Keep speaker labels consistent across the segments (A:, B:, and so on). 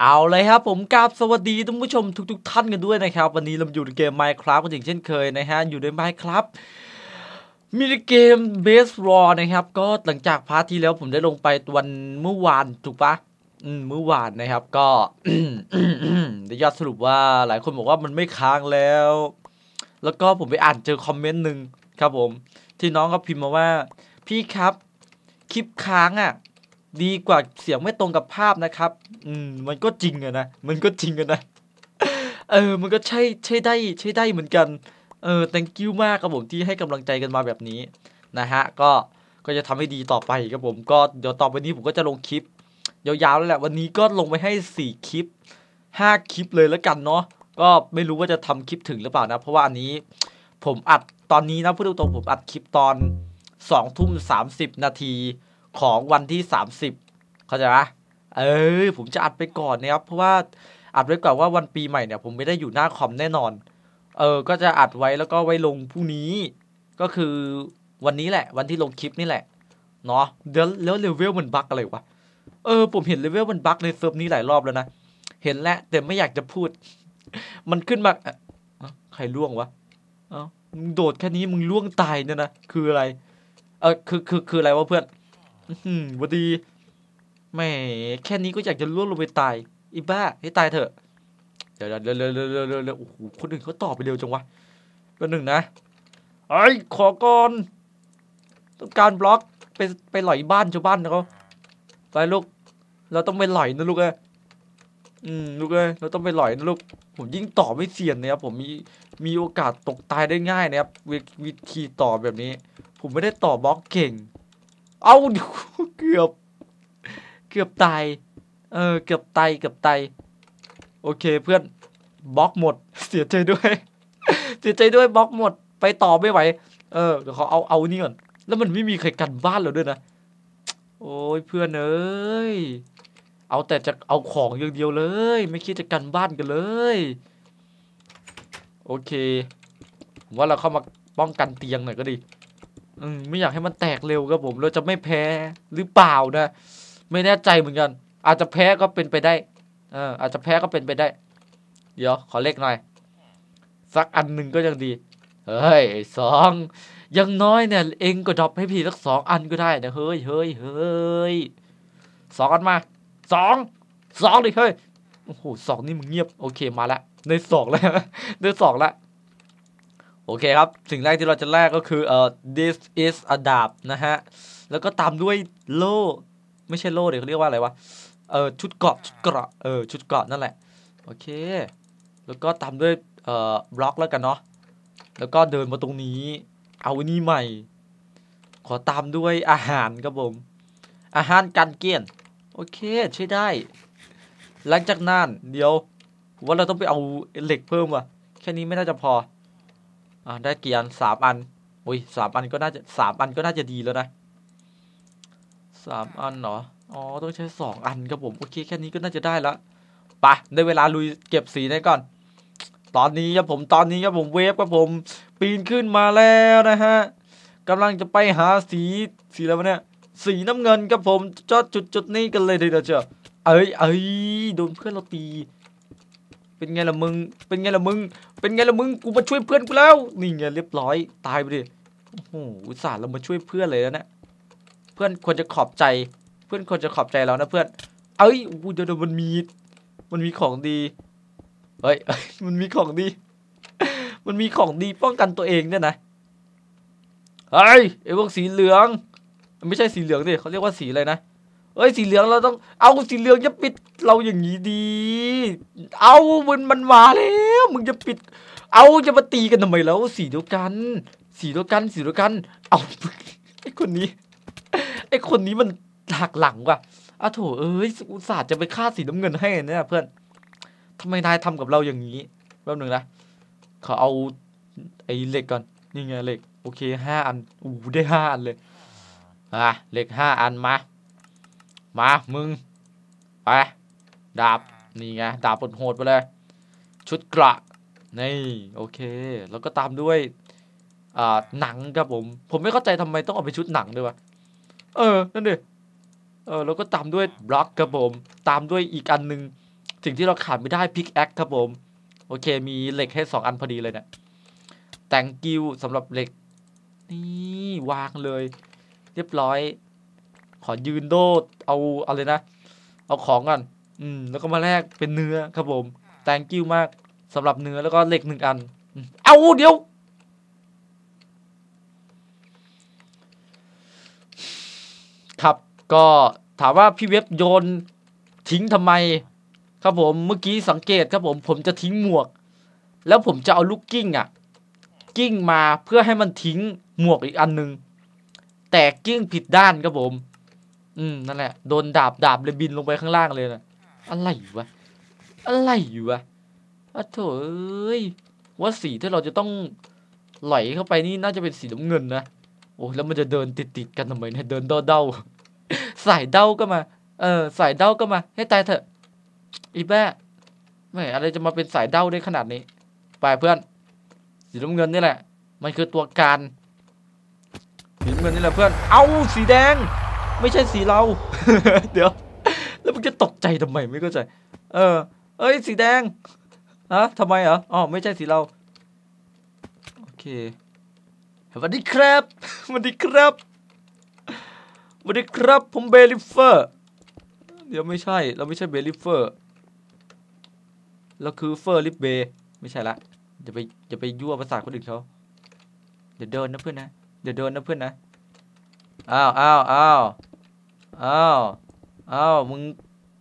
A: เอาเลยครับผมกราบสวัสดีท่านผู้ชมทุกๆทท่านกันด้วยนะครับ วันนี้เราอยู่ในเกม Minecraft กันอย่างเช่นเคยนะฮะอยู่ใน Minecraft มีเกม Base อ a นะครับ ก็หลังจากพาร์ทที่แล้วผมได้ลงไปวันเมื่อวาน ถูกปะเมื่อวานนะครับ ก็ได้ยอดสรุปว่าหลายคนบอกว่ามันไม่ค้างแล้ว แล้วก็ผมไปอ่านเจอคอมเมนต์หนึ่งครับผม ที่น้องก็พิมพ์มาว่า พี่ครับ คลิปค้างอะ่ะดีกว่าเสียงไม่ตรงกับภาพนะครับ อืมมันก็จริงอะนะ มันก็จริงอะนะ เออ มันก็ใช่ใช่ได้ ใช่ได้เหมือนกัน เออ thank you มากครับผมที่ให้กำลังใจกันมาแบบนี้ นะฮะ ก็ ก็จะทำให้ดีต่อไปครับผม ก็เดี๋ยวต่อไปนี้ผมก็จะลงคลิปยาวๆแล้วแหละ วันนี้ก็ลงไปให้4คลิป5คลิปเลยแล้วกันเนาะ ก็ไม่รู้ว่าจะทำคลิปถึงหรือเปล่านะ เพราะว่าอันนี้ ผมอัดตอนนี้นะพูดตรงๆผมอัดคลิปตอน2ทุ่ม30นาทีของวันที่ 30 เข้าใจไหมเออผมจะอัดไปก่อนนะครับเพราะว่าอัดไว้ก่อนว่าวันปีใหม่เนี่ย ผมไม่ได้อยู่หน้าคอมแน่นอน เออ ก็จะอัดไว้แล้วก็ไว้ลงพรุ่งนี้ก็คือวันนี้แหละ วันที่ลงคลิปนี่แหละเนาะเดี๋ยวแล้วเลเวลมันบั๊กอะไรวะเออผมเห็นเลเวลมันบั๊กในเซิร์ฟนี้หลายรอบแล้วนะเห็นแล้วแต่ไม่อยากจะพูด มันขึ้นมาใครล่วงวะเอ้ามึงโดดแค่นี้มึงล่วงตายเนี่ยนะคืออะไร เออคือ คือคืออะไรวะเพื่อนอวัดี แม่ แค่นี้ก็อยากจะล่วงลงไปตาย อีบ้าให้ตายเถอะ เดี๋ยวเ๋ยวเ๋ยวเดี๋ยวโอ้โห คนหนึ่งเขาตอบไปเร็วจังวะตัวหนึ่งนะ ไอ้ขอก่อนต้องการบล็อกไปไปหล่อยบ้านชาวบ้านเขาไปลูก เราต้องไปหล่อยนะลูกเอ้อืมลูกเอ้เราต้องไปหล่อยนะลูก ผมยิ่งต่อไม่เสียนนะครับผมมีมีโอกาสตกตายได้ง่ายนะครับ วิธีต่อแบบนี้ ผมไม่ได้ต่อบล็อกเก่งเอาเกือบเกือบตาย เออเกือบตายเกือบตายโอเคเพื่อนบล็อกหมด เสียใจด้วย เสียใจด้วยบล็อกหมดไปต่อไม่ไหว เออเดี๋ยวเขาเอาเอานี่ก่อน แล้วมันไม่มีใครกันบ้านเราด้วยนะ โอ้ยเพื่อนเอ้ยเอาแต่จะเอาของอย่างเดียวเลย ไม่คิดจะกันบ้านกันเลยโอเคผมว่าเราเข้ามาป้องกันเตียงหน่อยก็ดีอมไม่อยากให้มันแตกเร็วครับผม เราจะไม่แพ้หรือเปล่านะ ไม่แน่ใจเหมือนกันอาจจะแพ้ก็เป็นไปได้เอออาจจะแพ้ก็เป็นไปได้ เดี๋ยว ขอเลขหน่อย สักอันหนึ่งก็ยังดี เฮ้ยสองยังน้อยเนี่ยเองก็ดรอปให้พี่สักสองอันก็ได้นะเฮ้ยเฮ้ยเฮ้ยสองอันมาสองสองดิเฮ้ยโอ้โหสองนี่มึงเงียบโอเคมาละในสองแล้วในสองละโอเคครับ สิ่งแรกที่เราจะแรกก็คือ เอ่อ this is a a p t นะฮะ แล้วก็ตามด้วยโล่ ไม่ใช่โล่เดี๋ยวเขาเรียกว่าอะไรวะ เอ่อ ชุดเกราะ ชุดเกราะเออชุดเกราะนั่นแหละ โอเค แล้วก็ตามด้วย เอ่อบล็อกแล้วกันเนาะ แล้วก็เดินมาตรงนี้ เอาอันนี้ใหม่ ขอตามด้วยอาหารครับผม อาหารกันเกียน โอเค ใช่ได้ หลังจากนั้นเดี๋ยวว่าเราต้องไปเอาเหล็กเพิ่มว่ะแค่นี้ไม่น่าจะพออ่าได้เกียร์สามอันอุ้ยสามอันก็น่าจะสามอันก็น่าจะดีแล้วนะสามอันเหรออ๋อต้องใช้สองอันครับผมโอเคแค่นี้ก็น่าจะได้ละปะได้เวลาลุยเก็บสีได้ก่อน ตอนนี้ครับผมตอนนี้ครับผมเวฟครับผม ปีนขึ้นมาแล้วนะฮะกำลังจะไปหาสีสีอะไรวะเนี่ยสีน้ำเงินครับผมจอดจุดจุดนี้กันเลยเดี๋ยวเจีเอ้ยเอ้ยโดนเพื่อนเราตี เป็นไงล่ะมึง เป็นไงล่ะมึงเป็นไงละมึงกูมาช่วยเพื่อนกูแล้วนี่ไงเรียบร้อยตายไปดิโอ้โหอุตส่าห์เรามาช่วยเพื่อนเลยแล้วนะเพื่อนควรจะขอบใจ เพื่อนควรจะขอบใจเรานะเพื่อน เอ้ยเดี๋ยวมันมีมันมีของดีเฮ้ยมันมีของดี มันมีของดีป้องกันตัวเองเนี่ยนะเฮ้ยไอ้พวกสีเหลืองไม่ใช่สีเหลืองดิเขาเรียกว่าสีอะไรนะเอ้ยสีเหลืองเราต้องเอาสีเหลืองจะปิดเราอย่างนี้ดี เอามันมันมาแล้ว มึงจะปิด เอาจะมาตีกันทำไมแล้ว สีเดียวกัน สีเดียวกัน สีเดียวกัน เอาไอคนนี้ ไอคนนี้มันหักหลังว่ะอ้าโถเอ้ยอุตส่าห์จะไปฆ่าสีน้ำเงินให้เนี่ยเพื่อนทำไมนายทำกับเราอย่างนี้ แป๊บหนึ่งนะขอเอา ไอ้เหล็กก่อน นี่ไงเหล็ก โอเค ห้าอัน อู้ได้ห้าอันเลย อ่ะ เหล็กห้าอันมามา มึงไปดาบนี่ไงดาบปดโหดไปเลย ชุดกระนี่โอเค แล้วก็ตามด้วยอ่าหนังครับผม ผมไม่เข้าใจทำไมต้องเอาไปชุดหนังด้วยวะเออนั่นดิเออแล้วก็ตามด้วยบล็อกครับผมตามด้วยอีกอันหนึ่งสิ่งที่เราขาดไม่ได้พิกแอคครับผม โอเค มีเหล็กให้สองอันพอดีเลยเนะี่ยแต่งกิวสำหรับเหล็กนี่วางเลย เรียบร้อยขอยืนโดดเอาอะไรนะ เอาของก่อนอืม แล้วก็มาแลกเป็นเนื้อครับผมแตงกิ้วมากสำหรับเนื้อ แล้วก็เหล็กหนึ่งอัน เอาเดี๋ยว ครับก็ถามว่าพี่เว็บโยนทิ้งทำไม ครับผมเมื่อกี้สังเกตครับผม ผมจะทิ้งหมวก แล้วผมจะเอาลูกกิ้งอ่ะกิ้งมาเพื่อให้มันทิ้งหมวกอีกอันหนึ่งแต่กิ้งผิดด้าน ครับ ผมอืมนั่นแหละโดนดาบดาบเลยบินลงไปข้างล่างเลยนะอะไรวะอะไรอยู่วะอะโถเอ้ยว่าสีที่เราจะต้องไหลเข้าไปนี่น่าจะเป็นสีน้ำเงินนะโอ้แล้วมันจะเดินติดติดกันทำไมเนี่ยเดินเดาเดาสายเดาก็มา เออ สายเดาก็มา ให้ตายเถอะ อีแม่ไม่อะไรจะมาเป็นสายเดาได้ขนาดนี้ไปเพื่อน สีน้ำเงินนี่แหละ มันคือตัวการสีน้ำเงินนี่แหละเพื่อนเอาสีแดงไม่ใช่สีเรา เดี๋ยวแล้วมึงจะตกใจทำไมไม่เข้าใจ เออ เอ้ยสีแดงฮะทำไมเหรออ๋อไม่ใช่สีเราโอเคสวัสดีครับสวัสดีครับสวัสดีครับ ผมเบลิเฟอร์เดี๋ยวไม่ใช่ เราไม่ใช่เบลิเฟอร์เราคือเฟอร์ลิฟเบไม่ใช่ละอย่าไปอย่าไปยั่วภาษาคนอื่นเขาเดี๋ยวเดินนะเพื่อนนะ เดี๋ยวเดินนะเพื่อนนะอ้าวอ้าวอ้าวอ้าวอ้าวมึง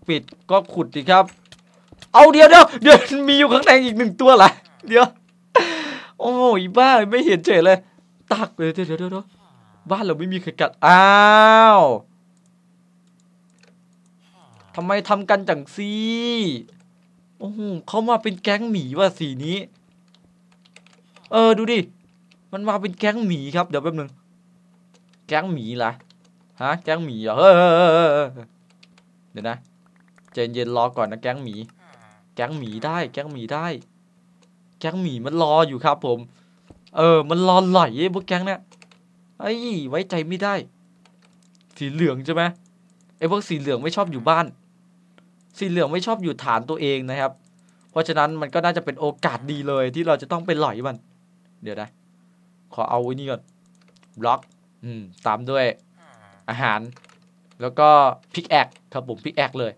A: ปิดก็ขุดดิครับ เอาเดียวเดียวเดี๋ยวมีอยู่ข้างในอีกหนึ่งตัวละเดี๋ยว โอ้ยบ้าไม่เห็นเฉยเลยตักเลยเดี๋ยวเดี๋ยวเดี๋ยวบ้านเราไม่มีใครกัดอ้าวทำไมทำกันจังซีโอ้โหเขามาเป็นแก๊งหมีว่ะสีนี้ เออดูดิมันมาเป็นแก๊งหมีครับเดี๋ยวแป๊บนึงแก๊งหมีละฮะแก๊งหมีเหรอเดี๋ยวนะเจเย็นรอก่อนนะแก๊งหมีแก๊งหมีได้ แก๊งหมีได้ แก๊งหมีมันรออยู่ครับ ผม เออ มันรอไหลไอ้พวกแก๊งเนี่ยไอ้ไว้ใจไม่ได้ สีเหลืองใช่ไหมไอ้พวกสีเหลืองไม่ชอบอยู่บ้านสีเหลืองไม่ชอบอยู่ฐานตัวเองนะครับ เพราะฉะนั้นมันก็น่าจะเป็นโอกาสดีเลยที่เราจะต้องไปไหลมัน เดี๋ยวนะขอเอาไว้นี่ก่อนบล็อกอืมตามด้วยอาหาร แล้วก็พิกแอกครับผมพิกแอกเลย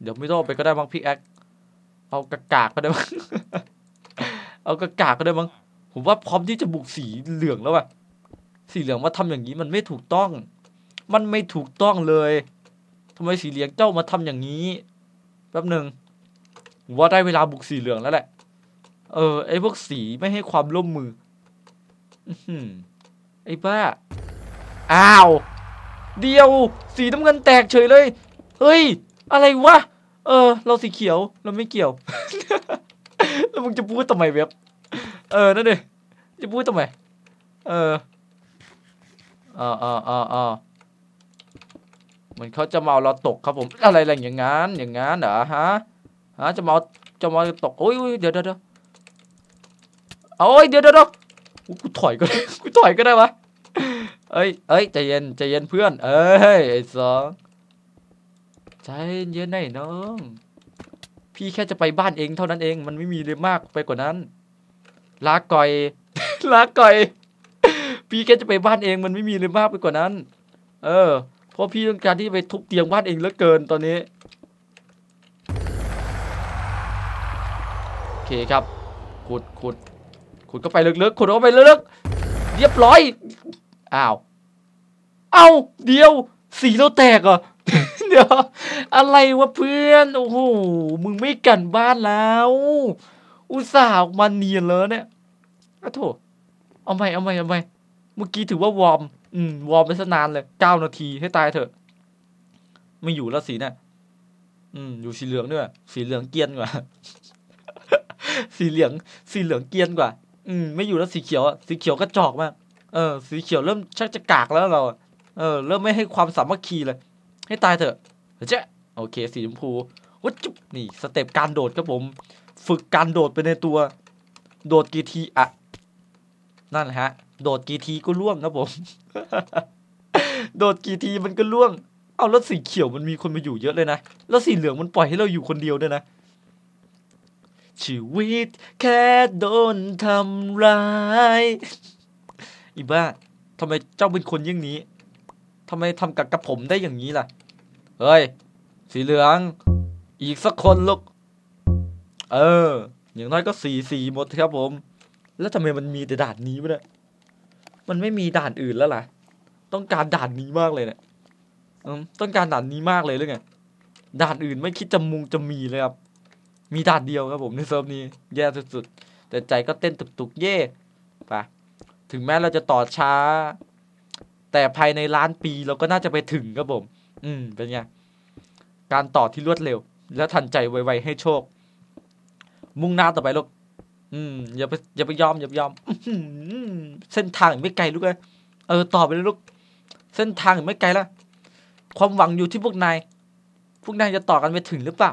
A: เดี๋ยวไม่ต้องไปก็ได้บ้างพิกแอกเอากระกากก็ได้บ้างเอากระกากก็ได้บ้างผมว่าพร้อมที่จะบุกสีเหลืองแล้วอะสีเหลืองมาทำอย่างนี้มันไม่ถูกต้อง มันไม่ถูกต้องเลย ทำไมสีเหลืองเจ้ามาทำอย่างนี้แป๊บหนึ่งผมว่าได้เวลาบุกสีเหลืองแล้วแหละ เออไอ้พวกสีไม่ให้ความร่วมมือไอ้บ้าอ้าว เดียวสีน้ำเงินแตกเฉยเลยเฮ้ย อะไรวะ เออเราสีเขียว เราไม่เกี่ยวแล้วมึงจะพูดทำไมเว็บเออนั่นเองจะพูดทำไมเออออเออเออเหมือนเขาจะมาเราตกครับผมอะไรอะไรอย่างงั้นอย่างงั้นเหรอฮะฮะจะมาจะมาตกโอ้ยเดี๋ยวเดี๋ยวเดี๋ยวโอ้ยเดี๋ยวเดี๋ยวกูถอยก็ได้กูถอยก็ได้วะเอ้ย เอ้ยใจเย็น ใจเย็นเพื่อน เอ้ยไอ้สองใจเย็นหน่อยน้อง พี่แค่จะไปบ้านเอง เท่านั้นเองมันไม่มีเลยมากไปกว่านั้นลาก่อยลาก่อย พี่แค่จะไปบ้านเอง มันไม่มีเลยมากไปกว่านั้น เออเพราะพี่ต้องการที่ไปทุบเตียงบ้านเองเหลือเกินตอนนี้โอเคครับ ขุดขุดขุดก็ไปลึกๆขุดก็ไปลึกๆเรียบร้อยอ้าว เอ้าเดียว สีเราแตกอ่ะ เดี๋ยวอะไรวะเพื่อน โอ้โหมึงไม่กันบ้านแล้ว อุตส่าห์มันเนียนเลยเนี่ยอะโถ เอาไหมเอาไหมเอาไหมเมื่อกี้ถือว่าวอร์มอืม วอร์มไปซะนานเลยเก้านาทีให้ตายเถอะไม่อยู่แล้วสีเนี่ยอืมอยู่สีเหลืองด้วยสีเหลืองเกียนกว่า สีเหลือง สีเหลืองเกียนกว่า อืม ไม่อยู่แล้วสีเขียวสีเขียวก็จอกมากเออสีเขียวเริ่มชักจะกากแล้วเราเออเริ่มไม่ให้ความสามัคคีเลยให้ตายเถอะเจ๊โอเค สีชมพูวัดจุ๊บนี่ สเต็ปการโดดครับผม ฝึกการโดดไปในตัว โดดกี่ทีอ่ะนั่นฮะโดดกี่ทีก็ล่วงครับผม โดดกี่ทีมันก็ล่วงเอาแล้วสีเขียวมันมีคนมาอยู่เยอะเลยนะ แล้วสีเหลืองมันปล่อยให้เราอยู่คนเดียวด้วยนะ ชีวิต แค่โดนทำร้ายอีบ้า ทำไมเจ้าเป็นคนยิ่งนี้ ทำไมทำกับกับผมได้อย่างนี้ล่ะ เฮ้ย สีเหลือง อีกสักคนลูก เออ อย่างน้อยก็สีสีหมดครับผม แล้วทำไมมันมีแต่ด่านนี้วะเนี่ยมันไม่มีด่านอื่นแล้วล่ะ ต้องการด่านนี้มากเลยเนี่ยต้องการด่านนี้มากเลยหรือไงด่านอื่นไม่คิดจะมุงจะมีเลยครับ มีด่านเดียวครับผมในเซิร์ฟนี้ แย่สุดๆแต่ใจก็เต้นตุกๆเย่ไปถึงแม้เราจะต่อช้า แต่ภายในล้านปี เราก็น่าจะไปถึงครับผมอืมเป็นไงการต่อที่รวดเร็ว และทันใจไวๆให้โชค มุ่งหน้าต่อไปลูกอืมอย่าไปอย่าไปยอมอย่าไปยอมเส้นทางไม่ไกลลูกเอเออ ต่อไปเลยลูกเส้นทางไม่ไกลละความหวังอยู่ที่พวกนายพวกนายจะต่อกันไปถึงหรือเปล่า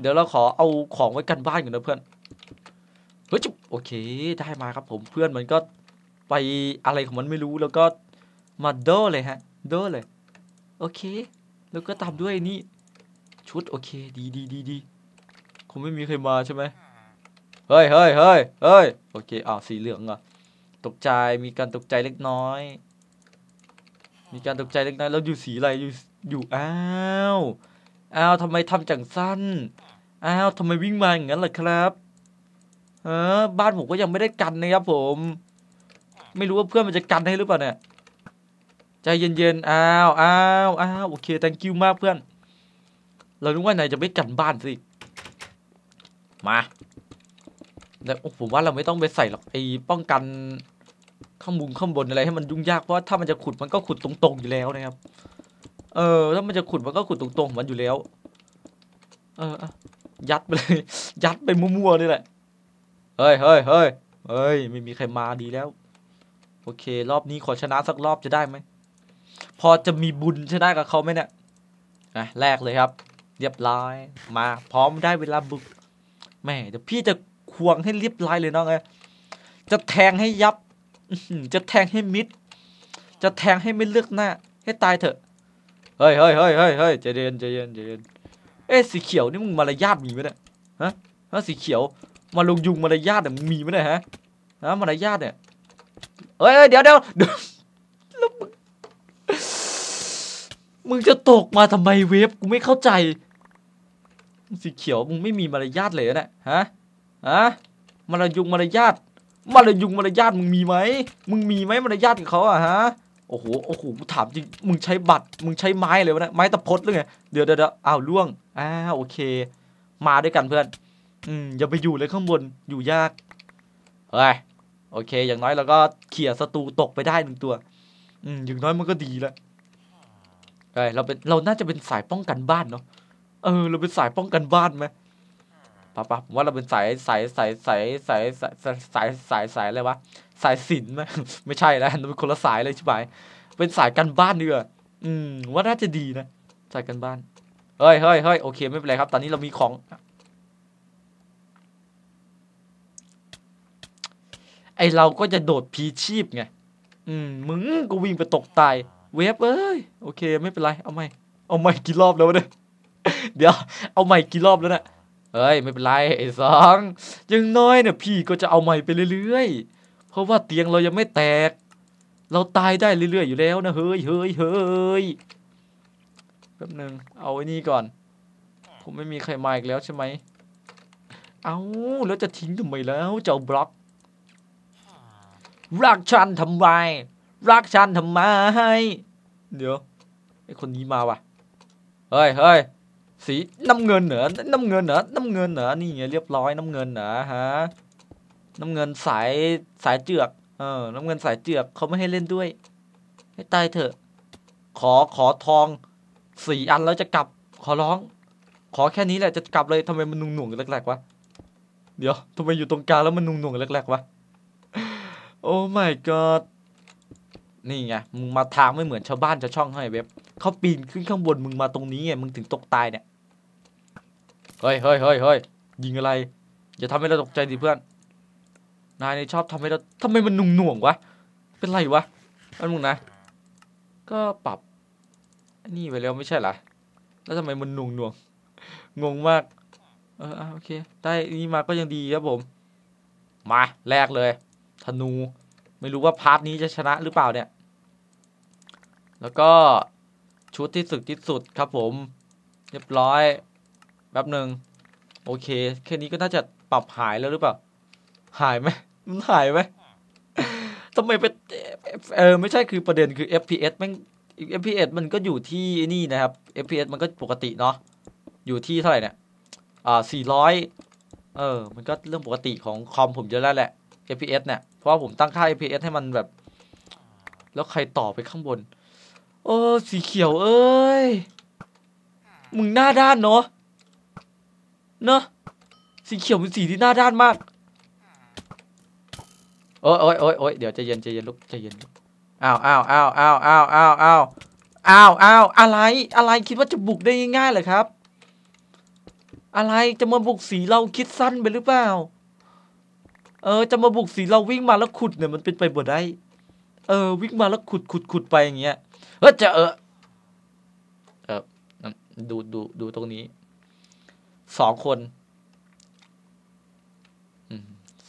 A: เดี๋ยวเราขอเอาของไว้กันบ้านก่อนนะเพื่อนเฮ้ยจุ๊บโอเค ได้มาครับผมเพื่อนมันก็ไปอะไรของมันไม่รู้แล้วก็มาโดเลยฮะโดเลยโอเค แล้วก็ตามด้วยนี่ชุด โอเค ดีดีดีดีคงไม่มีใครมาใช่ไหมเฮ้ยเฮ้ยเฮ้ยเฮ้ยโอเคอ้าวสีเหลืองอะตกใจมีการตกใจเล็กน้อย มีการตกใจเล็กน้อยแล้วอยู่สีอะไรอยู่อยู่อ้าวอ้าวทำไมทำจังสั้นอ้าวทำไมวิ่งมาอย่างนั้นล่ะครับ เออบ้านผมก็ยังไม่ได้กันนะครับผมไม่รู้ว่าเพื่อนมันจะกันให้หรือเปล่าเนี่ยใจเย็นๆ อ้าวอ้าวอ้าวโอเค thank you มากเพื่อน เรารู้ว่าไหนจะไม่กันบ้านสิมาแล้วผมว่าเราไม่ต้องไปใส่หรอกไอ้ป้องกันข้างบุงข้างบนอะไรให้มันยุ่งยากเพราะถ้ามันจะขุดมันก็ขุดตรงๆอยู่แล้วนะครับเออถ้ามันจะขุดมันก็ขุดตรงๆ มันอยู่แล้ว เออยัดไปเลย ยัดไปมั่วๆนี่แหละเฮ้ยเฮ้ยเฮ้ยเฮ้ยไม่มีใครมาดีแล้วโอเครอบนี้ขอชนะสักรอบจะได้ไหม พอจะมีบุญชนะกับเขาไหมเนี่ยนะแรกเลยครับเรียบร้อยมาพร้อมได้เวลาบุกแม่เดี๋ยวพี่จะควงให้เรียบร้อยเลยน้องเอ้จะแทงให้ยับจะแทงให้มิดจะแทงให้ไม่เลือกหน้า ให้ตายเถอะเฮ้ยเฮ้ยเฮ้ยเฮ้ยเฮ้ยใจเย็นใจเย็นใจเย็นเอ้สีเขียวนี่มึงมารยาทมีไหมเนี่ยฮะฮะสีเขียวมาลงยุงมารยาทเนี่ยมึงมีไหมเนี่ยฮะฮะมารยาทเนี่ยเฮ้ย เดี๋ยวเดี๋ยวมึงจะตกมาทำไมเวฟกูไม่เข้าใจสีเขียวมึงไม่มีมารยาทเลยนะฮะฮะมารยุงมารยาทมารยุงมารยาทมึงมีไหมมึงมีไหมมารยาทกับเขาอะฮะโอ้โหโอ้โหกูถามจริงมึงใช้บัตร มึงใช้ไม้เลยวะนะไม้ตะพดหรือไงเดี๋ยวเดี๋ยวอ้าวล่วงอ้าโอเค มาด้วยกันเพื่อนอืมอย่าไปอยู่เลยข้างบนอยู่ยากเฮ้ยโอเค อย่างน้อยเราก็เขี่ยศัตรูตกไปได้หนึ่งตัว อืมอย่างน้อยมันก็ดีแล้วใช่เราเป็น เรา น่าจะเป็นสายป้องกันบ้านเนาะ เออ เราเป็นสายป้องกันบ้านไหมปะปะผมว่าเราเป็นสาย สาย สาย สาย สาย สาย สายสายสายอะไรวะ สายศิลป์ไหมไม่ใช่แล้วเป็นคนละสายเลยใช่ไหมเป็นสายกันบ้านีกว่ออืมว่าน่าจะดีนะ สายกันบ้าน เฮ้ยเฮ้ยเฮ้ย โอเค ไม่เป็นไรครับ ตอนนี้เรามีของไอเราก็จะโดดพีชีพไงอืมมึงก็วิ่งไปตกตาย เวฟเอ้ยโอเคไม่เป็นไรเอาใหม่เอาใหม่กี่รอบแล้วเนี่ยเดี๋ยวเอาใหม่กี่รอบแล้วนะ่ยเอ้ยไม่เป็นไรไอ้สองยังน้อยเนี่ยพี่ก็จะเอาใหม่ไปเรื่อยๆเพราะว่าเตียงเรายังไม่แตก เราตายได้เรื่อยๆอยู่แล้วนะเฮ้ยเฮ้ยเฮ้ยแป๊บนึงเอาไอ้นี่ก่อน ผมไม่มีใครมาอีกแล้วใช่ไหม เอาแล้วจะทิ้งทำไมแล้วเจ้าบล็อกรักฉันทำไมรักฉันทำไม เดี๋ยวไอคนนี้มาวะเฮ้ยเฮ้ยสีน้ำเงินเหรอน้ำเงินเหรอน้ำเงินเหรอนี่ไงเรียบร้อยน้ำเงินเหรอฮะน้ำเงินสายสายเจือก เออน้ำเงินสายเจือกเขาไม่ให้เล่นด้วย ให้ตายเถอะ ขอขอทองสี่อันแล้วจะกลับขอร้อง ขอแค่นี้แหละจะกลับเลยทำไมมันหนุ่งหน่วงแหลกๆวะเดี๋ยวทำไมอยู่ตรงกลางแล้วมันหนุ่งหน่วงแหลกๆวะโอ้ my god นี่ไงมึงมาทางไม่เหมือนชาวบ้านชาวช่องให้เว็บเขาปีนขึ้นข้างบนมึงมาตรงนี้ไงมึงถึงตกตายเนี่ยเฮ้ยเฮ้ยเฮ้ยเฮ้ยยิงอะไรอย่าทำให้เราตกใจดิเพื่อนนายนี่ชอบทำให้เราทำไมมันหนุ่งหน่วงวะเป็นไรวะอันมึงนะ ก็ปรับอนี่ไปแล้วไม่ใช่เหรอแล้วทำไมมันหน่งหน่วงงงมาก เออโอเคได้นี่มาก็ยังดีครับผม มา แรกเลยธนู ไม่รู้ว่าพาร์ทนี้จะชนะหรือเปล่าเนี่ย แล้วก็ชุดที่สุดที่สุดครับผม เรียบร้อยแป๊บหนึ่งโอเค แค่นี้ก็น่าจะปรับหายแล้วหรือเปล่าหายไหมมันหายไหมทำไมเปเออไม่ใช่คือประเด็นคือ FPS มัน FPS มันก็อยู่ที่นี่นะครับ FPS มันก็ปกติเนาะอยู่ที่เท่าไหร่เนี่ย อ่า 400 เออมันก็เรื่องปกติของคอมผมเยอะแล้วแหละ FPS เนี่ย เพราะว่าผมตั้งค่า FPS ให้มันแบบ แล้วใครต่อไปข้างบนโอ้สีเขียวเอ้ยมึงหน้าด้านเนาะเนาะสีเขียวเป็นสีที่หน้าด้านมากโอ้ยโอ้ยโอ้ยโอ้ยเดี๋ยวใจเย็นใจเย็นลุกใจเย็นอ้าวอ้าวอ้าวอ้าวอ้าวอ้าวอ้าวอ้าวอ้าวอะไรอะไรคิดว่าจะบุกได้ง่ายๆเหรอครับ อะไรจะมาบุกสีเราคิดสั้นไปหรือเปล่าเออจะมาบุกสีเราวิ่งมาแล้วขุดเนี่ยมันเป็นไปบ่ได้ เออวิ่งมาแล้วขุดขุดขุดไปอย่างเงี้ยเออจะเออเออดูดูดูตรงนี้สองคน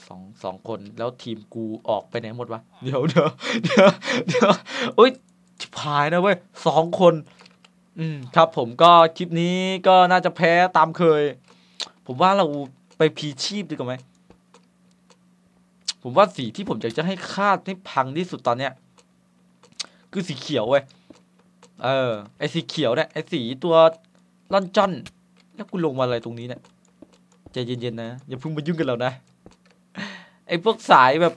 A: สองสองคนแล้วทีมกูออกไปไหนหมดวะเดี๋ยวเดี๋ยวเดี๋ยวเดี๋ยวโอ๊ยพายนะเว้ยสองคน อืมครับผมก็ คลิปนี้ก็น่าจะแพ้ตามเคย ผมว่าเราไปพีชีพดีกว่าไหมผมว่าสีที่ผมอยากจะให้คาดให้พังที่สุดตอนเนี้ย คือสีเขียวเว้ย เออ ไอสีเขียวเนี่ยไอสีตัวล่อนจอนแล้วกูลงมาอะไรตรงนี้เนี่ยใจเย็นๆนะ อย่าเพิ่งมายุ่งกันเรานะ ไอพวกสายแบบ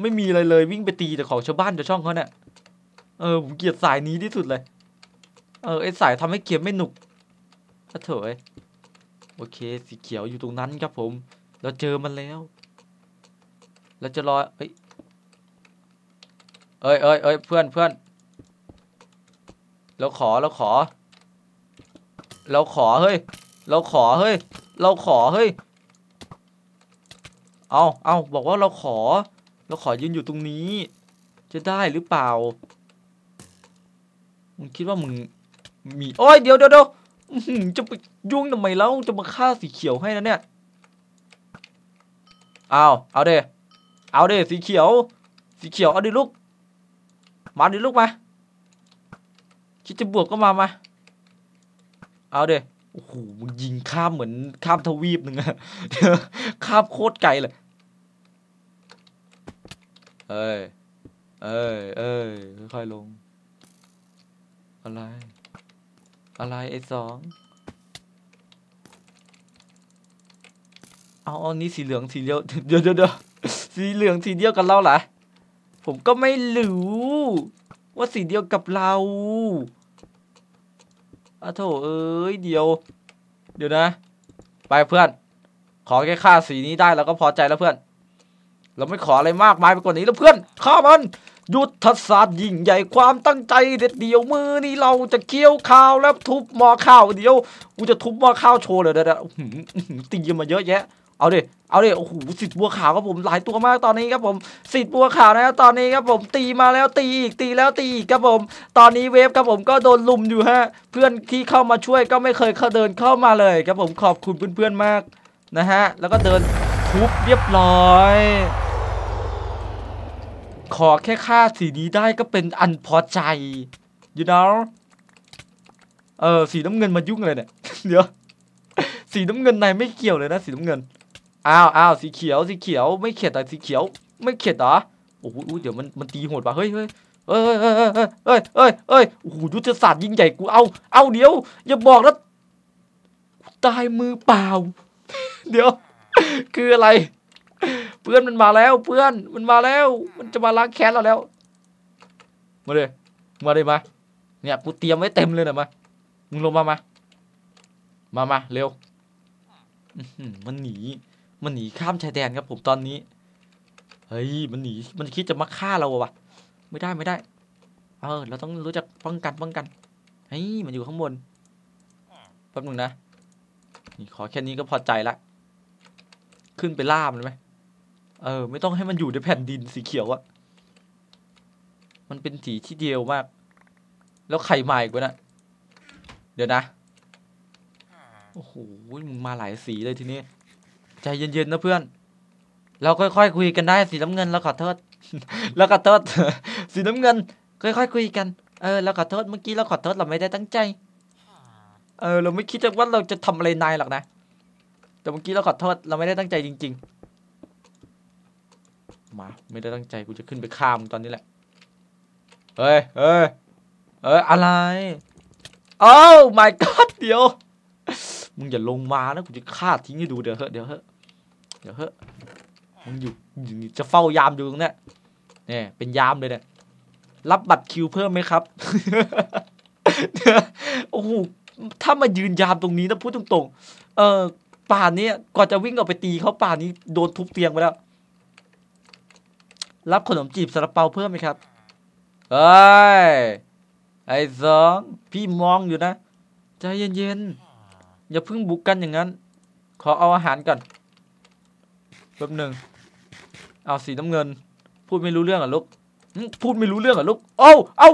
A: ไม่มีอะไรเลยวิ่งไปตีแต่ของชาวบ้านชาวช่องเขาเนี่ยเออผมเกลียดสายนี้ที่สุดเลยเออไอสายทำให้เกียมไม่หนุกถ้าเถอะโอเค สีเขียวอยู่ตรงนั้นครับผมเราเจอมันแล้วเราจะรอ เฮ้ยเอ้ยเอ้ยเอ้ยเพื่อนเพื่อนเราขอ เราขอเราขอ เฮ้ยเราขอ เฮ้ยเราขอ เฮ้ย เอาเอาบอกว่าเราขอ เราขอยืนอยู่ตรงนี้ จะได้หรือเปล่ามึงคิดว่ามึง มีโอ้ย เดี๋ยวเดี๋ยวเดี๋ยวจะไปยุ่งทำไมแล้วจะมาฆ่าสีเขียวให้นะเนี่ยเอาเอาเด้เอาเด้สีเขียว สีเขียวเอาดิลูก มาดิลูกมาคิดจะบวกก็มามา เอาเด้โอ้โหมึงยิงข้ามเหมือนข้ามทวีปหนึ่งอะข้ามโคตรไกลเลยเอ้ยเอ้ยเอ้ยค่อยๆลง อะไรอะไรไอ้สองเอาอันนี้สีเหลืองสีเดียวเดี๋ยวเดี๋ยวสีเหลืองสีเดียวกับเราเหรอ ผมก็ไม่รู้ว่าสีเดียวกับเราอะโถเอ้ยเดียว เดี๋ยวนะ ไปเพื่อน ขอแค่ค่าสีนี้ได้เราก็พอใจแล้วเพื่อน เราไม่ขออะไรมากมายไปกว่านี้แล้วเพื่อนข้ามันยุทธศาสตร์ยิ่งใหญ่ความตั้งใจเด็ดเดียวมือนี่เราจะเคี่ยวข้าวแล้วทุบหม้อข้าวเดียวกูจะทุบหม้อข้าวโชว์เลยเดี๋ยวตีมาเยอะแยะเอาดิเอาดิโอ้โหสิทธิ์บัวขาวครับผม หลายตัวมากตอนนี้ครับผมสิทธิ์บัวขาวนะครับตอนนี้ครับผม ตีมาแล้วตีอีกตีแล้วตีอีกครับผม ตอนนี้เวฟครับผมก็โดนลุมอยู่ฮะ เพื่อนที่เข้ามาช่วยก็ไม่เคยเข้าเดินเข้ามาเลยครับผม ขอบคุณเพื่อนๆมากนะฮะ แล้วก็เดินทุบเรียบร้อย ขอแค่ค่าสีนี้ได้ก็เป็นอันพอใจ you know เออสีน้ำเงินมายุ่งเลยเนี่ย เดี๋ยว สีน้ำเงินนไม่เกี่ยวเลยนะสีน้ำเงินอ้าวอ้าวสีเขียวสีเขียวไม่เข็ดแต่สีเขียว ไม่เข็ดเหรอโอ้โหเดี๋ยวมัน มันตีโหดป่ะเฮ้ยเฮ้ยเฮ้ยเฮ้ยเอ้ยเอ้ยเอ้ยเอ้ยโอ้โหยุทธศาสตร์ยิ่งใหญ่กูเอาเอาเดี๋ยวอย่าบอกนะตายมือเปล่า เดี๋ยว คืออะไร เพื่อนมันมาแล้ว เพื่อนมันมาแล้ว มันจะมาล้างแค้นเราแล้วมาเลยมาเลยมา เนี่ยกูเตรียมไว้ เต็มเลยนะมามึงลงมามา มามาเร็วมันหนีมันหนีข้ามชายแดนครับผมตอนนี้ เฮ้ย มันหนี มันคิดจะมาฆ่าเราอะวะ ไม่ได้ไม่ได้ เออ เราต้องรู้จักป้องกันป้องกัน เฮ้ย มันอยู่ข้างบน แป๊บนึงนะ นี่ขอแค่นี้ก็พอใจละ ขึ้นไปล่ามันไหมเออ ไม่ต้องให้มันอยู่ในแผ่นดินสีเขียวอะมันเป็นสีที่เดียวมาก แล้วไข่ใหม่กว่านะเดี๋ยวนะ โอ้โหมึงมาหลายสีเลยทีนี้ใจเย็นๆนะเพื่อน เราค่อยๆคคุยกันได้ สีน้ำเงินเราขอโทษเราขอโทษ สีน้ำเงิน ค่อยๆคคุย กัน เออเราขอโทษเมื่อกี้เราขอโทษเราไม่ได้ตั้งใจ เออเราไม่คิดว่าเราจะทำอะไรนายหรอกนะ แต่เมื่อกี้เราขอโทษเราไม่ได้ตั้งใจจริงๆ มาไม่ได้ตั้งใจกูจะขึ้นไปข้ามตอนนี้แหละ เฮ้ยเฮ้ยเฮ้ยอะไรโอ้ my god เดี๋ยวมึงอย่าลงมานะกูจะฆ่าทิ้งให้ดูเดี๋ยวเฮ้เดี๋ยวเฮ้เดี๋ยวเฮ้มึงอยู่จะเฝ้ายามอยู่ตรงนี้เนี่ยเป็นยามเลยเนี่ยรับบัตรคิวเพิ่มไหมครับโอ้โหถ้ามายืนยามตรงนี้นะพูดตรงๆเออป่านนี้ก่อนจะวิ่งออกไปตีเขาป่านนี้โดนทุบเตียงไปแล้ว รับขนมจีบสรลเปาเพิ่มไหมครับเอ้ยไอ้สองพี่มองอยู่นะใจเย็น ๆอย่าเพิ่งบุกกันอย่างนั้น ขอเอาอาหารก่อน แป๊บหนึ่ง เอาสีน้ำเงิน พูดไม่รู้เรื่องอ่ะลูก พูดไม่รู้เรื่องอ่ะลูกโอ้เอา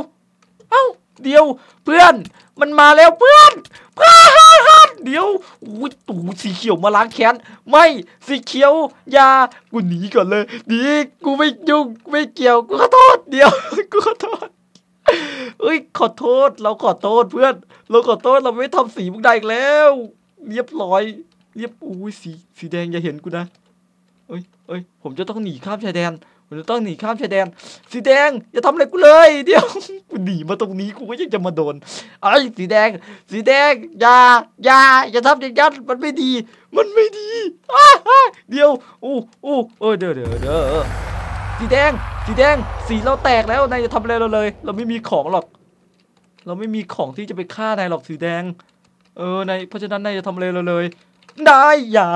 A: เอา เดี๋ยว เพื่อน มันมาแล้วเพื่อนเพื่อนเดี๋ยวอุ้ยตูสีเขียวมาล้างแค้นไม่ สีเขียวอย่ากูหนีก่อนเลย ดี กูไม่ยุ่ง ไม่เกี่ยว กูขอโทษเดี๋ยว กูขอโทษเอ้ย ขอโทษเราขอโทษเพื่อนเราขอโทษ เราไม่ทำสีมุกใดแล้ว เรียบร้อย เรียบอุ้ยสีสีแดงอย่าเห็นกูนะเอ้ยเอ้ยผมจะต้องหนีข้ามชายแดนผมจะต้องหนีข้ามชายแดน สีแดง อย่าทำอะไรกูเลยเดี๋ยวกูหนีมาตรงนี้กูก็ยังจะมาโดนไอ้สีแดง สีแดงอย่าอย่าอย่าทำอย่างนั้นมันไม่ดี มันไม่ดีเดี๋ยวอู้อู้เออเดี๋ยวเดี๋ยวเดี๋ยวสีแดง สีแดง สีเราแตกแล้วนายจะทำอะไรเราเลย เราไม่มีของหรอก เราไม่มีของที่จะไปฆ่านายหรอกสีแดง เออ นายเพราะฉะนั้นนายจะทำอะไรเราเลยนายอย่า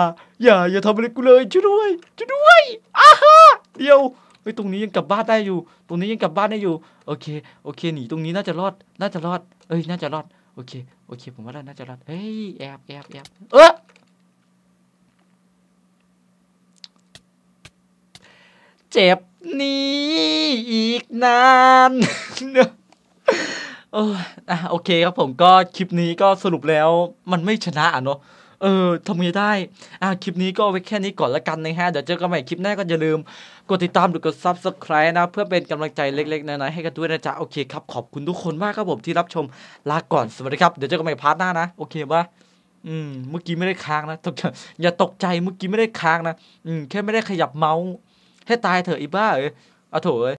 A: อย่า อย่าทำอะไรกูเลยช่วยด้วยช่วยด้วยอ้าฮะเดียวไอ้ตรงนี้ยังกลับบ้านได้อยู่ ตรงนี้ยังกลับบ้านได้อยู่ โอเค โอเคหนีตรงนี้น่าจะรอด น่าจะรอดเอ้ย น่าจะรอด โอเค โอเค ผมว่าน่าจะรอดเฮ้ย แอบแอบแอบเออเจ็บนี้อีกนานโอ้อ่ะโอเคครับผมก็คลิปนี้ก็สรุปแล้ว มันไม่ชนะอ่ะเนาะเออทำไงได้ อ่ะคลิปนี้ก็ไว้แค่นี้ก่อนละกันนะฮะ เดี๋ยวเจอกันใหม่คลิปหน้าก็อย่าลืม กดติดตามหรือกด subscribe นะ เพื่อเป็นกำลังใจเล็ก ๆน้อยๆให้กันด้วยนะจ๊ะ โอเคครับ ขอบคุณทุกคนมากครับผมที่รับชมลาก่อน สวัสดีครับ เดี๋ยวเจอกันใหม่พาร์ทหน้านะโอเคปะอืม เมื่อกี้ไม่ได้ค้างนะตกอย่าตกใจเมื่อกี้ไม่ได้ค้างนะ อืมแค่ไม่ได้ขยับเมาส์ให้ตายเถอะอีบ้าเอ้ยเอาโถเอ้ย